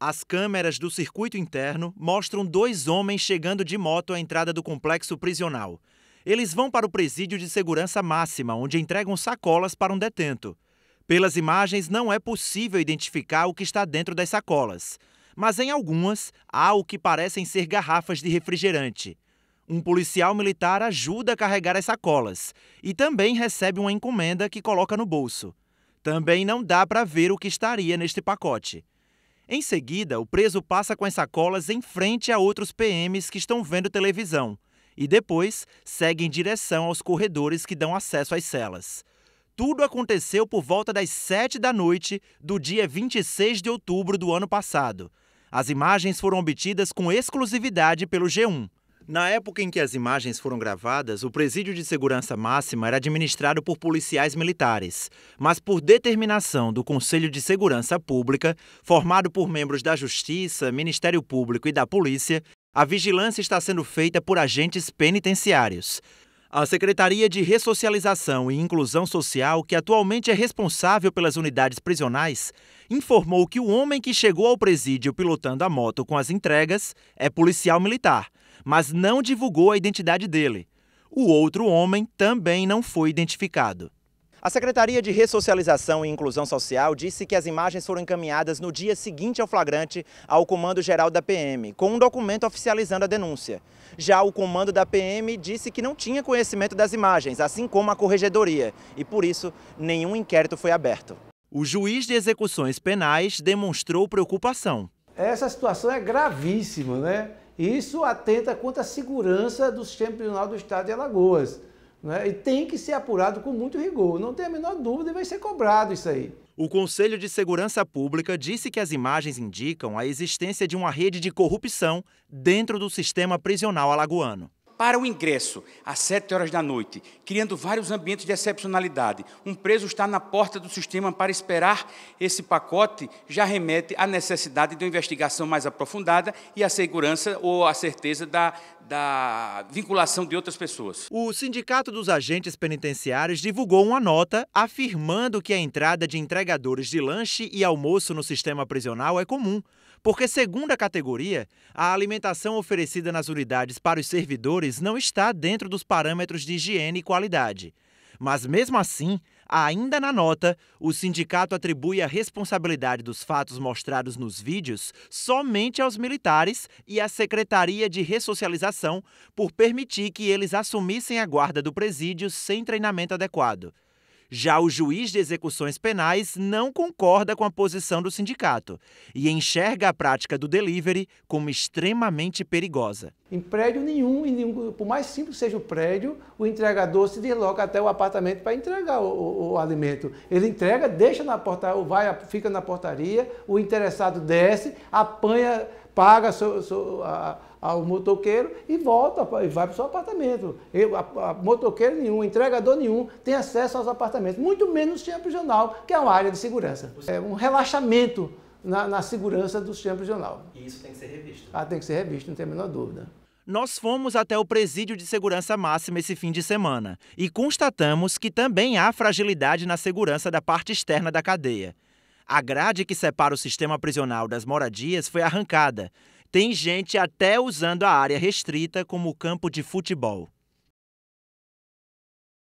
As câmeras do circuito interno mostram dois homens chegando de moto à entrada do complexo prisional. Eles vão para o presídio de segurança máxima, onde entregam sacolas para um detento. Pelas imagens, não é possível identificar o que está dentro das sacolas, mas em algumas há o que parecem ser garrafas de refrigerante. Um policial militar ajuda a carregar as sacolas e também recebe uma encomenda que coloca no bolso. Também não dá para ver o que estaria neste pacote. Em seguida, o preso passa com as sacolas em frente a outros PMs que estão vendo televisão e depois segue em direção aos corredores que dão acesso às celas. Tudo aconteceu por volta das 7 da noite do dia 26 de outubro do ano passado. As imagens foram obtidas com exclusividade pelo G1. Na época em que as imagens foram gravadas, o presídio de segurança máxima era administrado por policiais militares, mas por determinação do Conselho de Segurança Pública, formado por membros da Justiça, Ministério Público e da Polícia, a vigilância está sendo feita por agentes penitenciários. A Secretaria de Ressocialização e Inclusão Social, que atualmente é responsável pelas unidades prisionais, informou que o homem que chegou ao presídio pilotando a moto com as entregas é policial militar mas não divulgou a identidade dele. O outro homem também não foi identificado. A Secretaria de Ressocialização e Inclusão Social disse que as imagens foram encaminhadas no dia seguinte ao flagrante ao Comando Geral da PM, com um documento oficializando a denúncia. Já o Comando da PM disse que não tinha conhecimento das imagens, assim como a Corregedoria, e por isso nenhum inquérito foi aberto. O juiz de execuções penais demonstrou preocupação. Essa situação é gravíssima, né? Isso atenta contra a segurança do sistema prisional do Estado de Alagoas. Né? E tem que ser apurado com muito rigor. Não tem a menor dúvida e vai ser cobrado isso aí. O Conselho de Segurança Pública disse que as imagens indicam a existência de uma rede de corrupção dentro do sistema prisional alagoano para o ingresso, às sete horas da noite, criando vários ambientes de excepcionalidade. Um preso está na porta do sistema para esperar esse pacote, já remete à necessidade de uma investigação mais aprofundada e à segurança ou à certeza da, da vinculação de outras pessoas. O Sindicato dos Agentes Penitenciários divulgou uma nota afirmando que a entrada de entregadores de lanche e almoço no sistema prisional é comum, porque, segundo a categoria, a alimentação oferecida nas unidades para os servidores não está dentro dos parâmetros de higiene e qualidade. Mas, mesmo assim, Ainda na nota, o sindicato atribui a responsabilidade dos fatos mostrados nos vídeos somente aos militares e à Secretaria de Ressocialização por permitir que eles assumissem a guarda do presídio sem treinamento adequado. Já o juiz de execuções penais não concorda com a posição do sindicato e enxerga a prática do delivery como extremamente perigosa. Em prédio nenhum, em nenhum, por mais simples que seja o prédio, o entregador se desloca até o apartamento para entregar o, o, o, alimento. Ele entrega, deixa na porta, vai, fica na portaria, o interessado desce, apanha, paga a, ao motoqueiro e volta e vai para o seu apartamento. Eu, a, a, motoqueiro nenhum, entregador nenhum tem acesso aos apartamentos, muito menos tinha prisional, que é uma área de segurança. É um relaxamento na, na segurança do sistema prisional. E isso tem que ser revisto. Ah, tem que ser revisto, não tem a menor dúvida nós fomos até o Presídio de Segurança Máxima esse fim de semana e constatamos que também há fragilidade na segurança da parte externa da cadeia. A grade que separa o sistema prisional das moradias foi arrancada. Tem gente até usando a área restrita como campo de futebol.